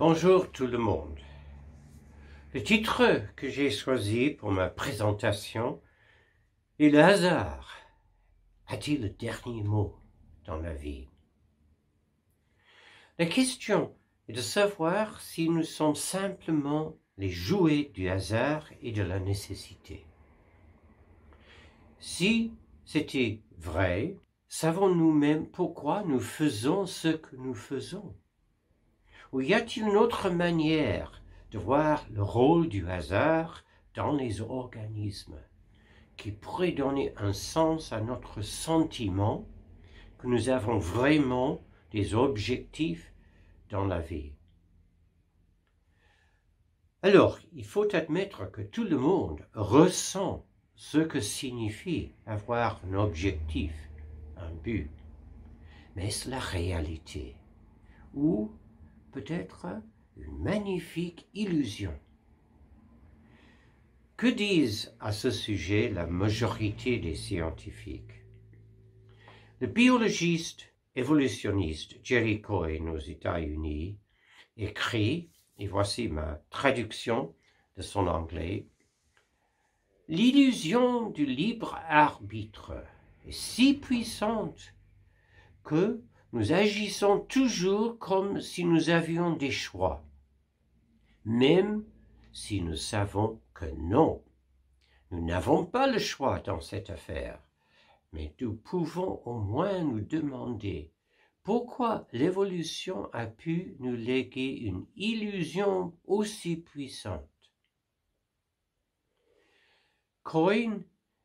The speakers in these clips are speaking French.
Bonjour tout le monde. Le titre que j'ai choisi pour ma présentation est Le hasard. A-t-il le dernier mot dans la vie La question est de savoir si nous sommes simplement les jouets du hasard et de la nécessité. Si c'était vrai, savons-nous même pourquoi nous faisons ce que nous faisons ou y a-t-il une autre manière de voir le rôle du hasard dans les organismes qui pourrait donner un sens à notre sentiment que nous avons vraiment des objectifs dans la vie alors, il faut admettre que tout le monde ressent ce que signifie avoir un objectif, un but. Mais est-ce la réalité Ou peut être une magnifique illusion. Que disent à ce sujet la majorité des scientifiques Le biologiste évolutionniste Jerry Coyne aux États-Unis écrit, et voici ma traduction de son anglais, L'illusion du libre arbitre est si puissante que nous agissons toujours comme si nous avions des choix, même si nous savons que non, nous n'avons pas le choix dans cette affaire, mais nous pouvons au moins nous demander pourquoi l'évolution a pu nous léguer une illusion aussi puissante. Coyne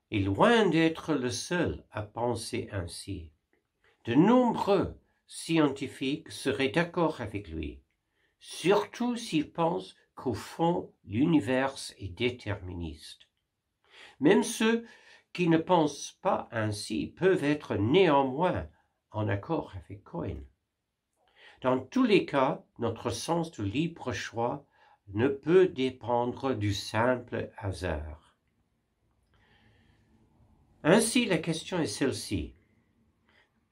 est loin d'être le seul à penser ainsi. De nombreux scientifiques seraient d'accord avec lui, surtout s'ils pensent qu'au fond l'univers est déterministe. Même ceux qui ne pensent pas ainsi peuvent être néanmoins en accord avec Cohen. Dans tous les cas, notre sens du libre choix ne peut dépendre du simple hasard. Ainsi, la question est celle-ci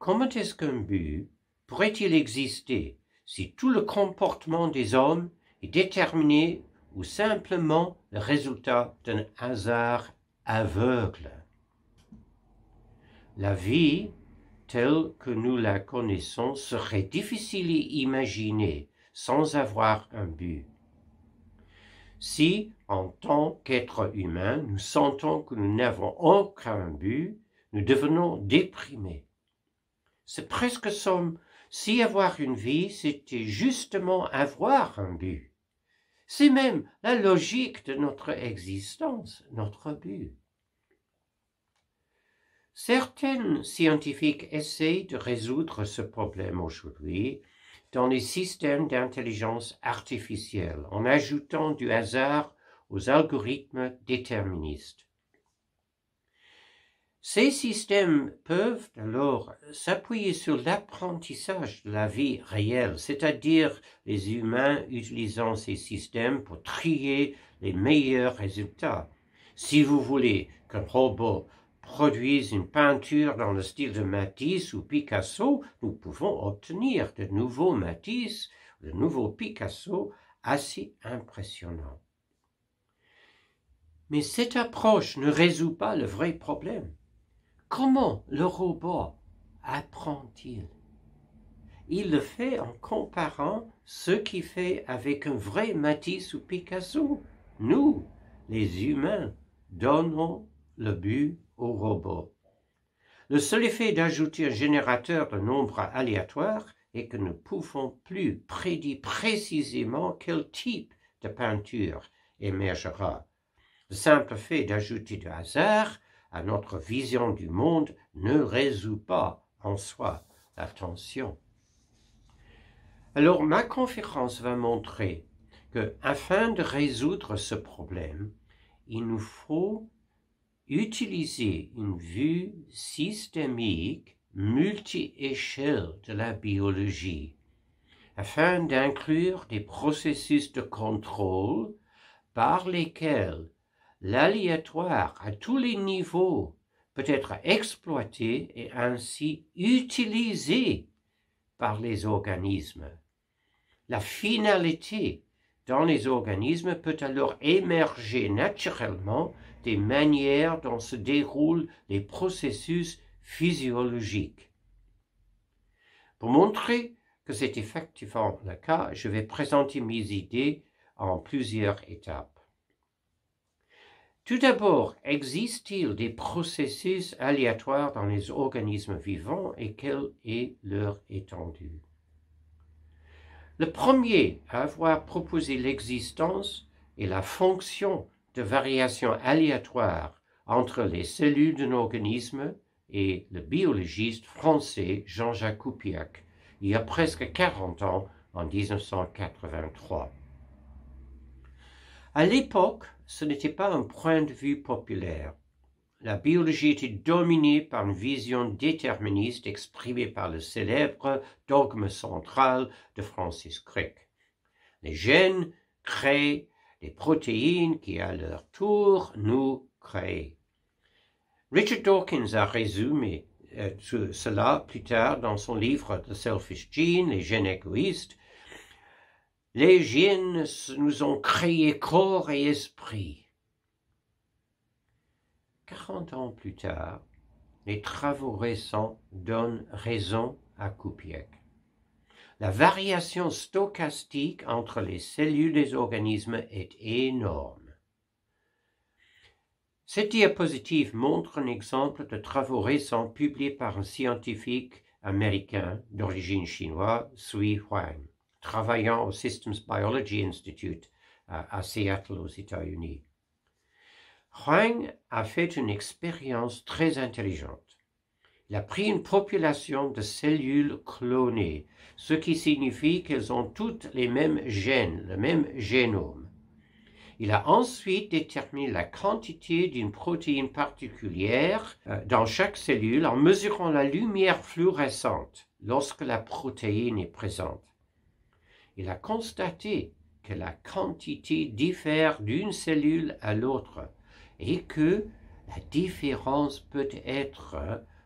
comment est-ce qu'un but pourrait-il exister si tout le comportement des hommes est déterminé ou simplement le résultat d'un hasard aveugle La vie telle que nous la connaissons serait difficile à imaginer sans avoir un but. Si, en tant qu'être humain, nous sentons que nous n'avons aucun but, nous devenons déprimés. C'est presque comme si avoir une vie, c'était justement avoir un but. C'est même la logique de notre existence, notre but. Certaines scientifiques essayent de résoudre ce problème aujourd'hui dans les systèmes d'intelligence artificielle en ajoutant du hasard aux algorithmes déterministes. Ces systèmes peuvent alors s'appuyer sur l'apprentissage de la vie réelle, c'est-à-dire les humains utilisant ces systèmes pour trier les meilleurs résultats. Si vous voulez qu'un robot produise une peinture dans le style de Matisse ou Picasso, nous pouvons obtenir de nouveaux Matisse, de nouveaux Picasso assez impressionnants. Mais cette approche ne résout pas le vrai problème. Comment le robot apprend-il Il le fait en comparant ce qu'il fait avec un vrai Matisse ou Picasso. Nous, les humains, donnons le but au robot. Le seul effet d'ajouter un générateur de nombres aléatoires est que nous ne pouvons plus prédire précisément quel type de peinture émergera. Le simple fait d'ajouter du hasard notre vision du monde ne résout pas en soi la tension. Alors ma conférence va montrer que afin de résoudre ce problème, il nous faut utiliser une vue systémique multi-échelle de la biologie afin d'inclure des processus de contrôle par lesquels l'aléatoire à tous les niveaux peut être exploité et ainsi utilisé par les organismes. La finalité dans les organismes peut alors émerger naturellement des manières dont se déroulent les processus physiologiques. Pour montrer que c'est effectivement le cas, je vais présenter mes idées en plusieurs étapes. Tout d'abord, existe-t-il des processus aléatoires dans les organismes vivants et quelle est leur étendue Le premier à avoir proposé l'existence et la fonction de variations aléatoires entre les cellules d'un organisme est le biologiste français Jean-Jacques Coupiac, il y a presque 40 ans, en 1983. À l'époque, ce n'était pas un point de vue populaire. La biologie était dominée par une vision déterministe exprimée par le célèbre dogme central de Francis Crick. Les gènes créent les protéines qui, à leur tour, nous créent. Richard Dawkins a résumé euh, cela plus tard dans son livre The Selfish Gene, les gènes égoïstes, les gènes nous ont créé corps et esprit. Quarante ans plus tard, les travaux récents donnent raison à Kupiec. La variation stochastique entre les cellules des organismes est énorme. Cette diapositive montre un exemple de travaux récents publiés par un scientifique américain d'origine chinoise, Sui Huang travaillant au Systems Biology Institute euh, à, Seattle aux États-Unis. Huang a fait une expérience très intelligente. Il a pris une population de cellules clonées, ce qui signifie qu'elles ont toutes les mêmes gènes, le même génome. Il a ensuite déterminé la quantité d'une protéine particulière euh, dans chaque cellule en mesurant la lumière fluorescente lorsque la protéine est présente il a constaté que la quantité diffère d'une cellule à l'autre et que la différence peut être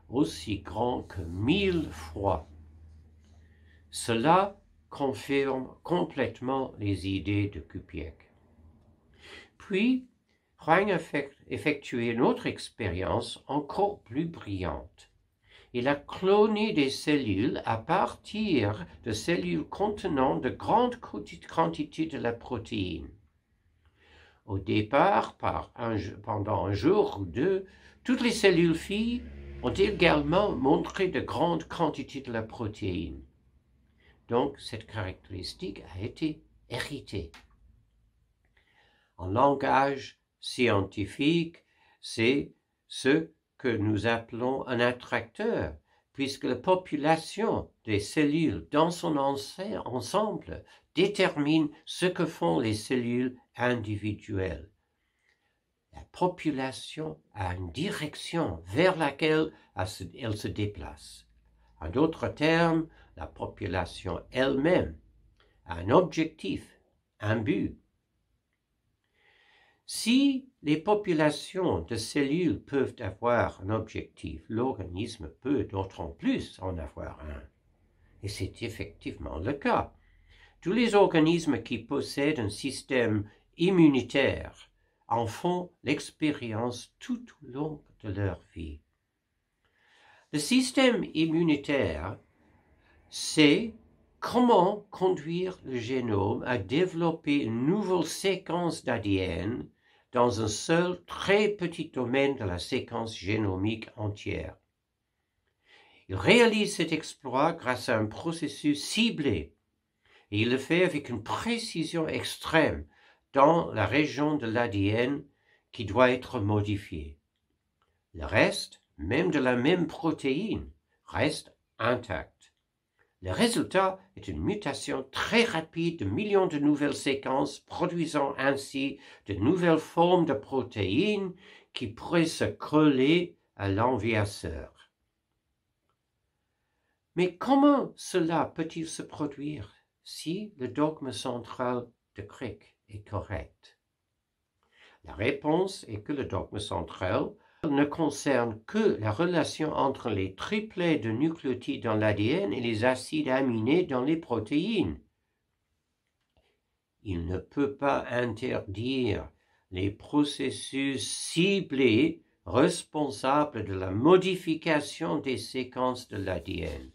aussi grande que mille fois. Cela confirme complètement les idées de Kupiec. Puis, Rang a une autre expérience encore plus brillante il a cloné des cellules à partir de cellules contenant de grandes quantités de la protéine. Au départ, pendant un jour ou deux, toutes les cellules filles ont également montré de grandes quantités de la protéine. Donc, cette caractéristique a été héritée. En langage scientifique, c'est ce que nous appelons un attracteur, puisque la population des cellules dans son ensemble détermine ce que font les cellules individuelles. La population a une direction vers laquelle elle se déplace. En d'autres termes, la population elle-même a un objectif, un but. Si les populations de cellules peuvent avoir un objectif, l'organisme peut d'autant plus en avoir un. Et c'est effectivement le cas. Tous les organismes qui possèdent un système immunitaire en font l'expérience tout au long de leur vie. Le système immunitaire sait comment conduire le génome à développer une nouvelle séquence d'ADN dans un seul très petit domaine de la séquence génomique entière. Il réalise cet exploit grâce à un processus ciblé et il le fait avec une précision extrême dans la région de l'ADN qui doit être modifiée. Le reste, même de la même protéine, reste intact. Le résultat est une mutation très rapide de millions de nouvelles séquences, produisant ainsi de nouvelles formes de protéines qui pourraient se coller à l'enviasseur. Mais comment cela peut-il se produire si le dogme central de Crick est correct La réponse est que le dogme central ne concerne que la relation entre les triplets de nucléotides dans l'ADN et les acides aminés dans les protéines. Il ne peut pas interdire les processus ciblés responsables de la modification des séquences de l'ADN.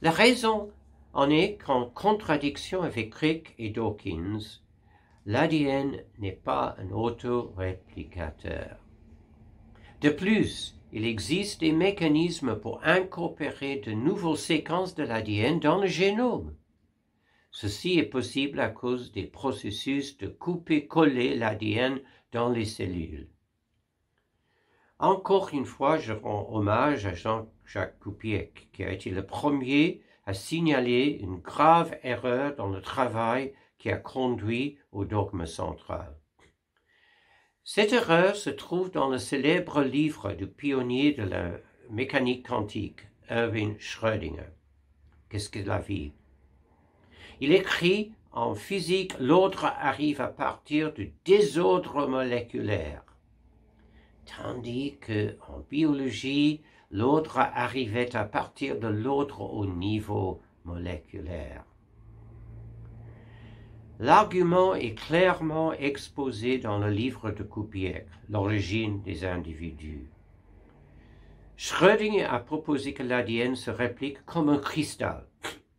La raison en est qu'en contradiction avec Crick et Dawkins, l'ADN n'est pas un autoréplicateur. De plus, il existe des mécanismes pour incorporer de nouvelles séquences de l'ADN dans le génome. Ceci est possible à cause des processus de couper-coller l'ADN dans les cellules. Encore une fois, je rends hommage à Jean-Jacques Coupiec, qui a été le premier à signaler une grave erreur dans le travail qui a conduit au dogme central. Cette erreur se trouve dans le célèbre livre du pionnier de la mécanique quantique, Erwin Schrödinger. Qu'est-ce que la vie Il écrit En physique, l'ordre arrive à partir du désordre moléculaire, tandis que en biologie, l'ordre arrivait à partir de l'ordre au niveau moléculaire. L'argument est clairement exposé dans le livre de Coupier, « L'origine des individus. Schrödinger a proposé que l'ADN se réplique comme un cristal,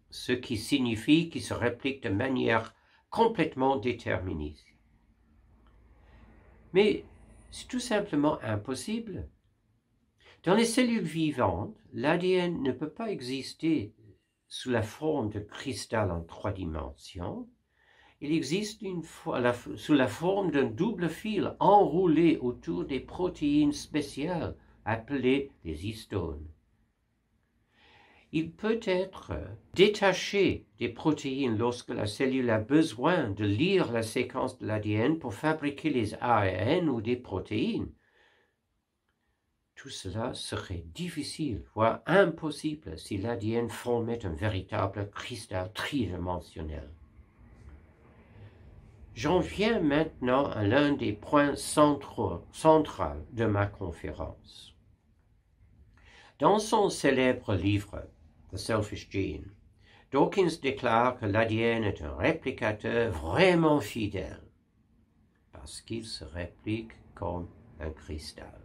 ce qui signifie qu'il se réplique de manière complètement déterministe. Mais c'est tout simplement impossible. Dans les cellules vivantes, l'ADN ne peut pas exister sous la forme de cristal en trois dimensions, il existe une, sous la forme d'un double fil enroulé autour des protéines spéciales appelées les histones. Il peut être détaché des protéines lorsque la cellule a besoin de lire la séquence de l'ADN pour fabriquer les ARN ou des protéines. Tout cela serait difficile, voire impossible, si l'ADN formait un véritable cristal tridimensionnel. J'en viens maintenant à l'un des points centraux, de ma conférence. Dans son célèbre livre The Selfish Gene, Dawkins déclare que l'ADN est un réplicateur vraiment fidèle parce qu'il se réplique comme un cristal.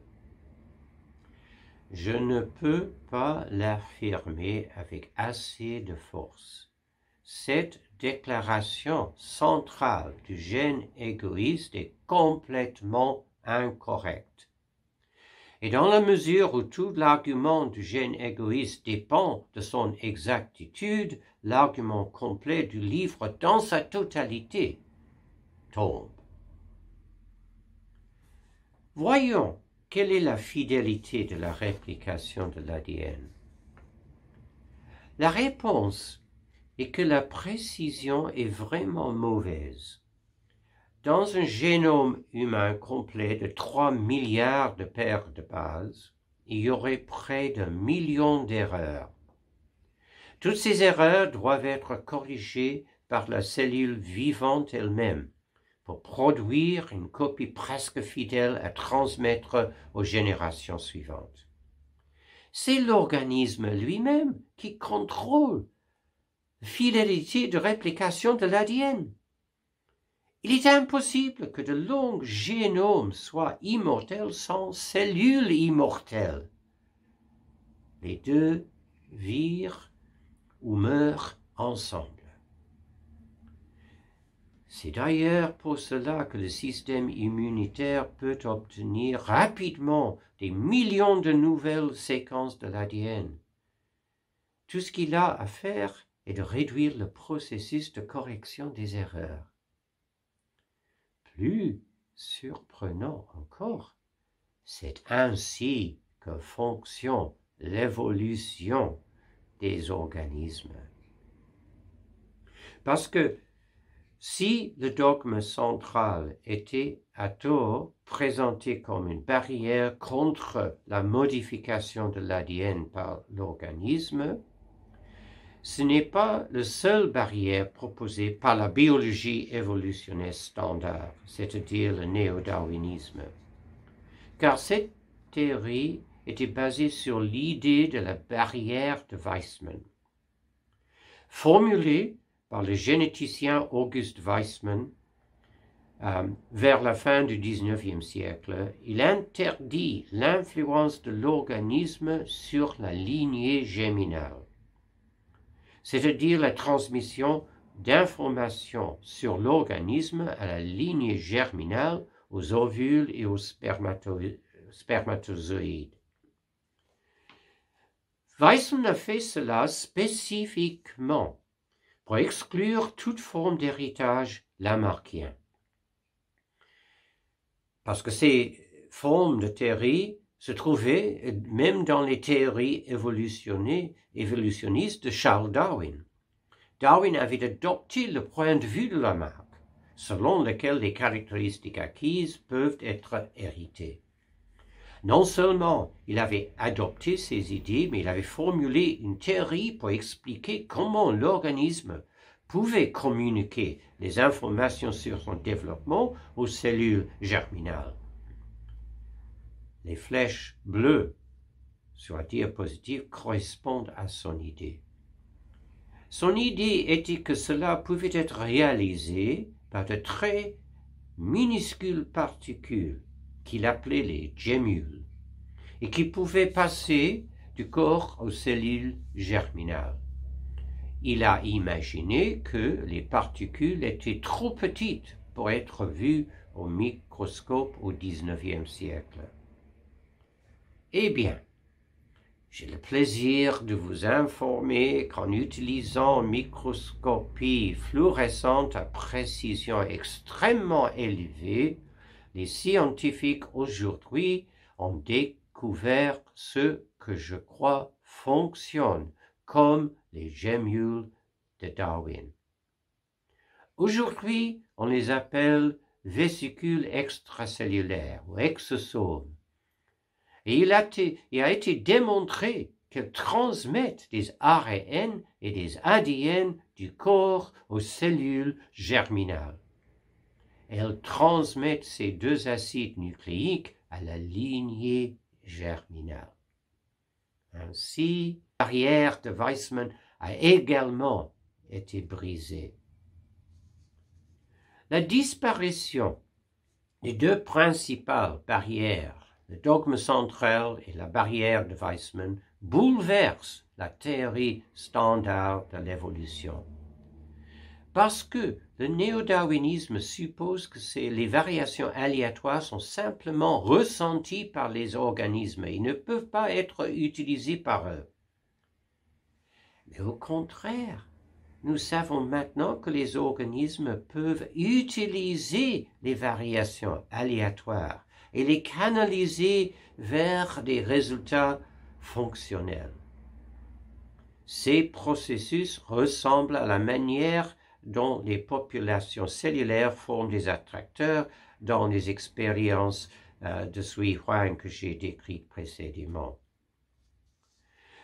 Je ne peux pas l'affirmer avec assez de force cette déclaration centrale du gène égoïste est complètement incorrecte. Et dans la mesure où tout l'argument du gène égoïste dépend de son exactitude, l'argument complet du livre dans sa totalité tombe. Voyons quelle est la fidélité de la réplication de l'ADN. La réponse et que la précision est vraiment mauvaise. Dans un génome humain complet de 3 milliards de paires de bases, il y aurait près d'un million d'erreurs. Toutes ces erreurs doivent être corrigées par la cellule vivante elle-même pour produire une copie presque fidèle à transmettre aux générations suivantes. C'est l'organisme lui-même qui contrôle fidélité de réplication de l'ADN. Il est impossible que de longs génomes soient immortels sans cellules immortelles. Les deux virent ou meurent ensemble. C'est d'ailleurs pour cela que le système immunitaire peut obtenir rapidement des millions de nouvelles séquences de l'ADN. Tout ce qu'il a à faire et de réduire le processus de correction des erreurs. Plus surprenant encore, c'est ainsi que fonctionne l'évolution des organismes. Parce que si le dogme central était à tort présenté comme une barrière contre la modification de l'ADN par l'organisme, ce n'est pas la seule barrière proposée par la biologie évolutionnaire standard, c'est-à-dire le néo-darwinisme, car cette théorie était basée sur l'idée de la barrière de Weissmann. Formulée par le généticien August Weissmann euh, vers la fin du XIXe siècle, il interdit l'influence de l'organisme sur la lignée géminale c'est-à-dire la transmission d'informations sur l'organisme à la ligne germinale, aux ovules et aux spermatozoïdes. Weissmann a fait cela spécifiquement pour exclure toute forme d'héritage lamarckien. Parce que ces formes de théorie se trouvait même dans les théories évolutionnistes de Charles Darwin. Darwin avait adopté le point de vue de Lamarck, selon lequel les caractéristiques acquises peuvent être héritées. Non seulement il avait adopté ces idées, mais il avait formulé une théorie pour expliquer comment l'organisme pouvait communiquer les informations sur son développement aux cellules germinales. Les flèches bleues sur la diapositive correspondent à son idée. Son idée était que cela pouvait être réalisé par de très minuscules particules qu'il appelait les gemmules et qui pouvaient passer du corps aux cellules germinales. Il a imaginé que les particules étaient trop petites pour être vues au microscope au XIXe siècle. Eh bien, j'ai le plaisir de vous informer qu'en utilisant microscopie fluorescente à précision extrêmement élevée, les scientifiques aujourd'hui ont découvert ce que je crois fonctionne comme les gémules de Darwin. Aujourd'hui, on les appelle vésicules extracellulaires ou exosomes il a, été démontré qu'elles transmettent des ARN et des ADN du corps aux cellules germinales. Elles transmettent ces deux acides nucléiques à la lignée germinale. Ainsi, la barrière de Weissmann a également été brisée. La disparition des deux principales barrières le dogme central et la barrière de Weissmann bouleversent la théorie standard de l'évolution. Parce que le néo suppose que les variations aléatoires sont simplement ressenties par les organismes et ne peuvent pas être utilisées par eux. Mais au contraire, nous savons maintenant que les organismes peuvent utiliser les variations aléatoires et les canaliser vers des résultats fonctionnels. Ces processus ressemblent à la manière dont les populations cellulaires forment des attracteurs dans les expériences euh, de Sui Huang que j'ai décrites précédemment.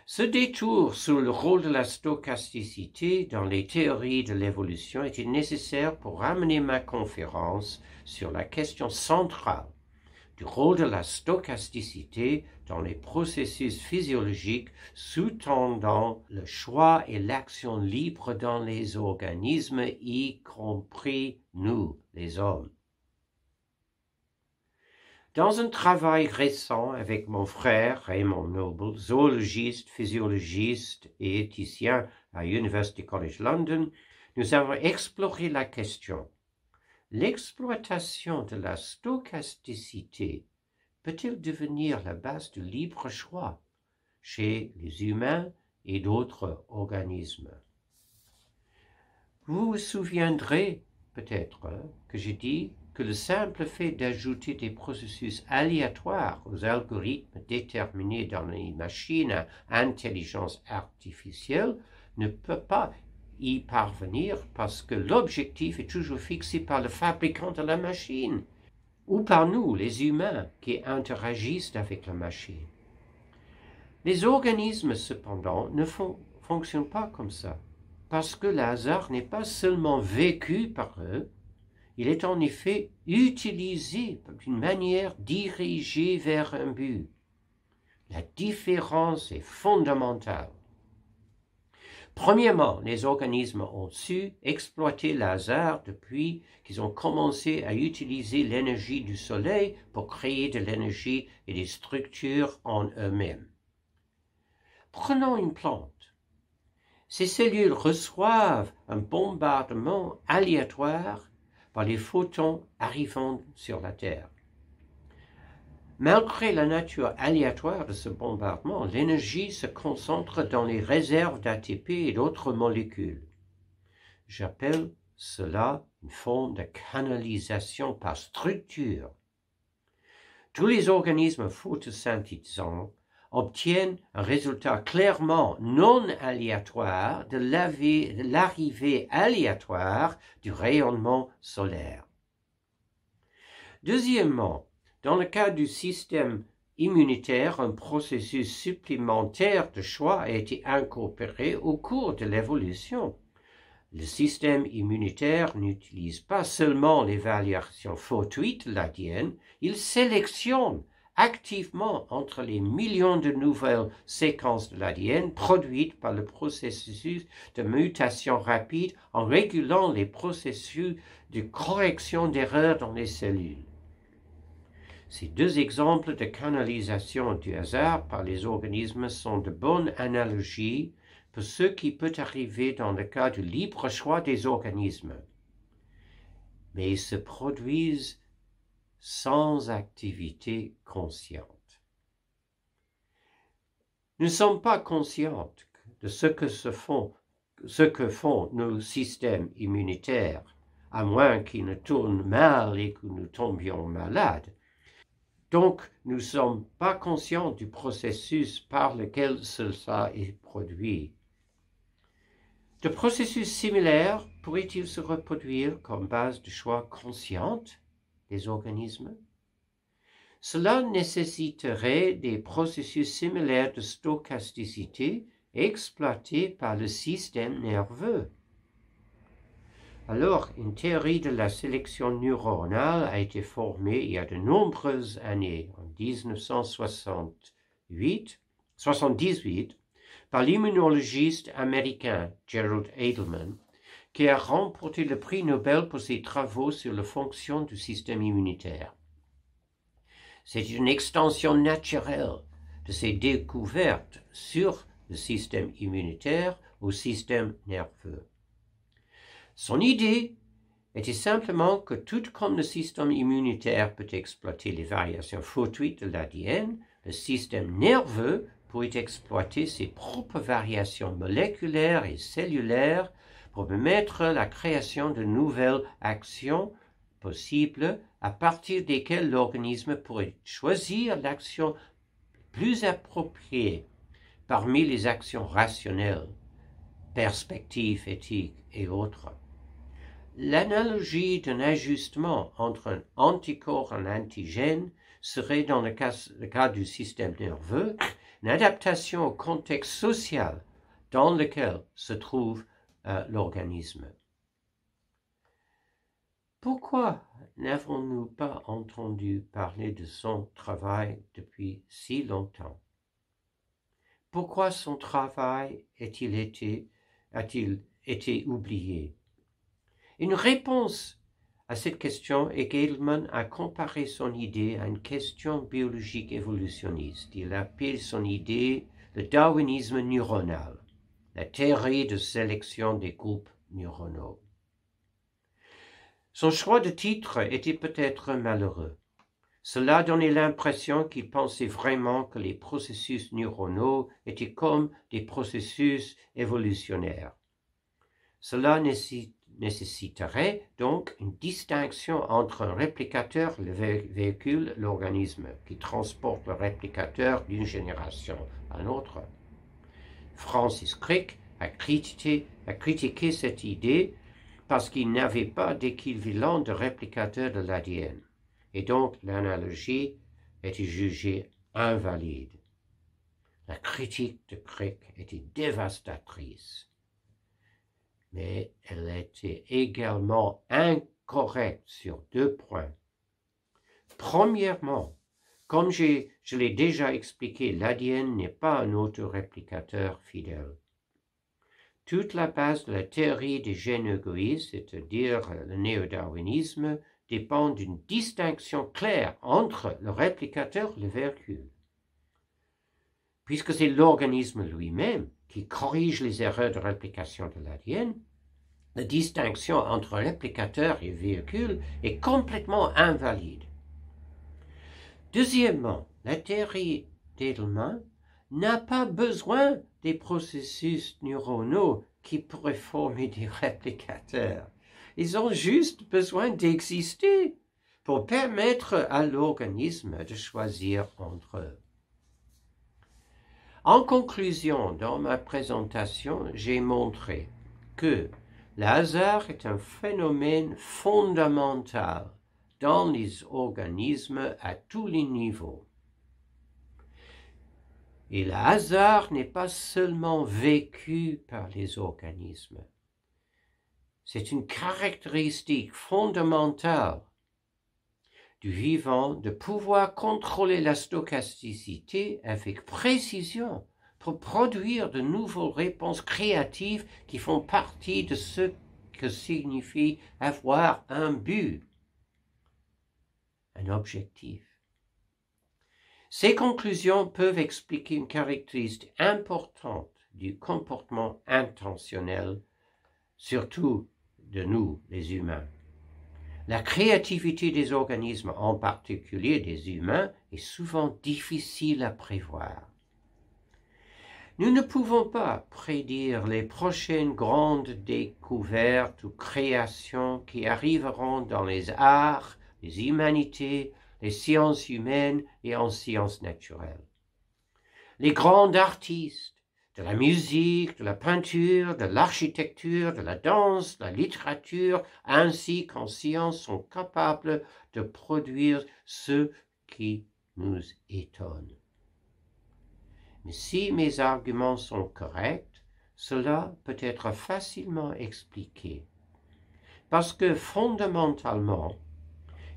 Ce détour sur le rôle de la stochasticité dans les théories de l'évolution était nécessaire pour ramener ma conférence sur la question centrale du rôle de la stochasticité dans les processus physiologiques sous-tendant le choix et l'action libre dans les organismes, y compris nous, les hommes. Dans un travail récent avec mon frère Raymond Noble, zoologiste, physiologiste et éthicien à University College London, nous avons exploré la question L'exploitation de la stochasticité peut-elle devenir la base du libre choix chez les humains et d'autres organismes Vous vous souviendrez peut-être hein, que j'ai dit que le simple fait d'ajouter des processus aléatoires aux algorithmes déterminés dans les machines à intelligence artificielle ne peut pas y parvenir parce que l'objectif est toujours fixé par le fabricant de la machine ou par nous, les humains, qui interagissent avec la machine. Les organismes, cependant, ne fonctionnent pas comme ça, parce que le hasard n'est pas seulement vécu par eux, il est en effet utilisé d'une manière dirigée vers un but. La différence est fondamentale. Premièrement, les organismes ont su exploiter l'hasard depuis qu'ils ont commencé à utiliser l'énergie du soleil pour créer de l'énergie et des structures en eux-mêmes. Prenons une plante. Ses cellules reçoivent un bombardement aléatoire par les photons arrivant sur la Terre. Malgré la nature aléatoire de ce bombardement, l'énergie se concentre dans les réserves d'ATP et d'autres molécules. J'appelle cela une forme de canalisation par structure. Tous les organismes photosynthétisants obtiennent un résultat clairement non aléatoire de l'arrivée aléatoire du rayonnement solaire. Deuxièmement, dans le cas du système immunitaire, un processus supplémentaire de choix a été incorporé au cours de l'évolution. Le système immunitaire n'utilise pas seulement les variations fortuites de l'ADN, il sélectionne activement entre les millions de nouvelles séquences de l'ADN produites par le processus de mutation rapide en régulant les processus de correction d'erreurs dans les cellules. Ces deux exemples de canalisation du hasard par les organismes sont de bonnes analogies pour ce qui peut arriver dans le cas du libre choix des organismes, mais ils se produisent sans activité consciente. Nous ne sommes pas conscients de ce que, ce que font nos systèmes immunitaires, à moins qu'ils ne tournent mal et que nous tombions malades donc, nous ne sommes pas conscients du processus par lequel cela est produit. De processus similaires pourraient-ils se reproduire comme base de choix consciente des organismes Cela nécessiterait des processus similaires de stochasticité exploités par le système nerveux. Alors, une théorie de la sélection neuronale a été formée il y a de nombreuses années, en 1978, par l'immunologiste américain Gerald Edelman, qui a remporté le prix Nobel pour ses travaux sur la fonction du système immunitaire. C'est une extension naturelle de ses découvertes sur le système immunitaire au système nerveux. Son idée était simplement que tout comme le système immunitaire peut exploiter les variations fortuites de l'ADN, le système nerveux pourrait exploiter ses propres variations moléculaires et cellulaires pour permettre la création de nouvelles actions possibles à partir desquelles l'organisme pourrait choisir l'action plus appropriée parmi les actions rationnelles, perspectives éthiques et autres. L'analogie d'un ajustement entre un anticorps et un antigène serait, dans le cas, du système nerveux, une adaptation au contexte social dans lequel se trouve euh, l'organisme. Pourquoi n'avons-nous pas entendu parler de son travail depuis si longtemps Pourquoi son travail a-t-il été oublié une réponse à cette question et Geldman a comparé son idée à une question biologique évolutionniste. Il appelle son idée le darwinisme neuronal, la théorie de sélection des groupes neuronaux. Son choix de titre était peut-être malheureux. Cela donnait l'impression qu'il pensait vraiment que les processus neuronaux étaient comme des processus évolutionnaires. Cela nécessite nécessiterait donc une distinction entre un réplicateur, le véhicule, l'organisme qui transporte le réplicateur d'une génération à l'autre. Francis Crick a critiqué, a critiqué cette idée parce qu'il n'avait pas d'équivalent de réplicateur de l'ADN, et donc l'analogie était jugée invalide. La critique de Crick était dévastatrice mais elle était également incorrecte sur deux points. Premièrement, comme je l'ai déjà expliqué, l'ADN n'est pas un autoréplicateur fidèle. Toute la base de la théorie des gènes égoïstes, c'est-à-dire le néodarwinisme, dépend d'une distinction claire entre le réplicateur et le véhicule. Puisque c'est l'organisme lui-même qui corrige les erreurs de réplication de l'ADN, la distinction entre réplicateur et véhicule est complètement invalide. Deuxièmement, la théorie d'Edelman n'a pas besoin des processus neuronaux qui pourraient former des réplicateurs. Ils ont juste besoin d'exister pour permettre à l'organisme de choisir entre eux. En conclusion, dans ma présentation, j'ai montré que le hasard est un phénomène fondamental dans les organismes à tous les niveaux. Et le hasard n'est pas seulement vécu par les organismes. C'est une caractéristique fondamentale du vivant de pouvoir contrôler la stochasticité avec précision pour produire de nouvelles réponses créatives qui font partie de ce que signifie avoir un but, un objectif. Ces conclusions peuvent expliquer une caractéristique importante du comportement intentionnel, surtout de nous les humains. La créativité des organismes, en particulier des humains, est souvent difficile à prévoir. Nous ne pouvons pas prédire les prochaines grandes découvertes ou créations qui arriveront dans les arts, les humanités, les sciences humaines et en sciences naturelles. Les grands artistes, de la musique, de la peinture, de l'architecture, de la danse, de la littérature, ainsi qu'en science, sont capables de produire ce qui nous étonne. Mais si mes arguments sont corrects, cela peut être facilement expliqué. Parce que fondamentalement,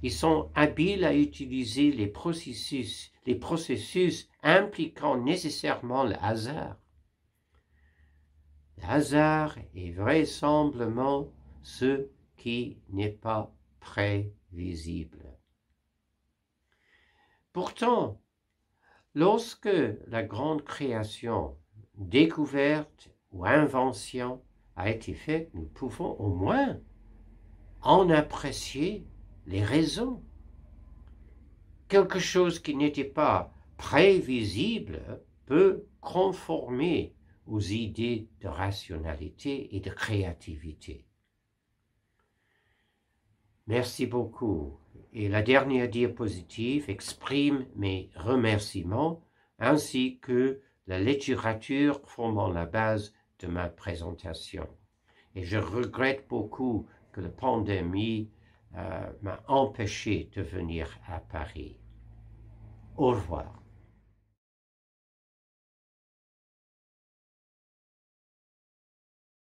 ils sont habiles à utiliser les processus, les processus impliquant nécessairement le hasard hasard est vraisemblablement ce qui n'est pas prévisible. Pourtant, lorsque la grande création, découverte ou invention a été faite, nous pouvons au moins en apprécier les raisons. Quelque chose qui n'était pas prévisible peut conformer aux idées de rationalité et de créativité. Merci beaucoup. Et la dernière diapositive exprime mes remerciements ainsi que la littérature formant la base de ma présentation. Et je regrette beaucoup que la pandémie euh, m'a empêché de venir à Paris. Au revoir.